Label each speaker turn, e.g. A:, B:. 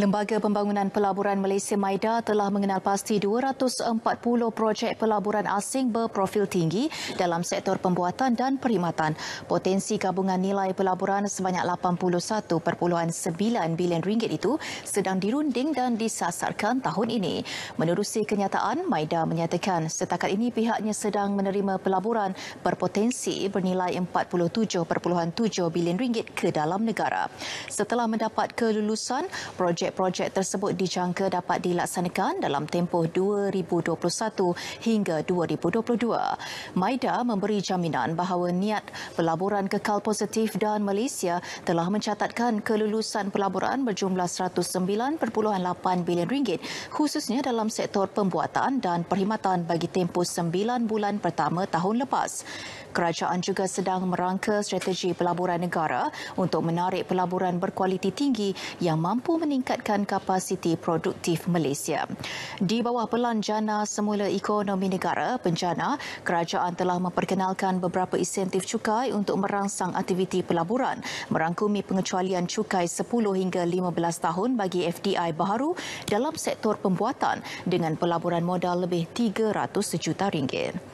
A: Lembaga Pembangunan Pelaburan Malaysia Maida telah mengenal pasti 240 projek pelaburan asing berprofil tinggi dalam sektor pembuatan dan perkhidmatan. Potensi gabungan nilai pelaburan sebanyak 81.9 bilion ringgit itu sedang dirunding dan disasarkan tahun ini. Menerusi kenyataan, Maida menyatakan setakat ini pihaknya sedang menerima pelaburan berpotensi bernilai 47.7 bilion ringgit ke dalam negara. Setelah mendapat kelulusan, projek projek-projek tersebut dijangka dapat dilaksanakan dalam tempoh 2021 hingga 2022. Maida memberi jaminan bahawa niat pelaburan kekal positif dan Malaysia telah mencatatkan kelulusan pelaburan berjumlah 109.8 bilion ringgit khususnya dalam sektor pembuatan dan perkhidmatan bagi tempoh 9 bulan pertama tahun lepas. Kerajaan juga sedang merangka strategi pelaburan negara untuk menarik pelaburan berkualiti tinggi yang mampu meningkat meningkatkan kapasiti produktif Malaysia. Di bawah pelan jana semula ekonomi negara, penjana, kerajaan telah memperkenalkan beberapa insentif cukai untuk merangsang aktiviti pelaburan, merangkumi pengecualian cukai 10 hingga 15 tahun bagi FDI baru dalam sektor pembuatan dengan pelaburan modal lebih 300 juta ringgit.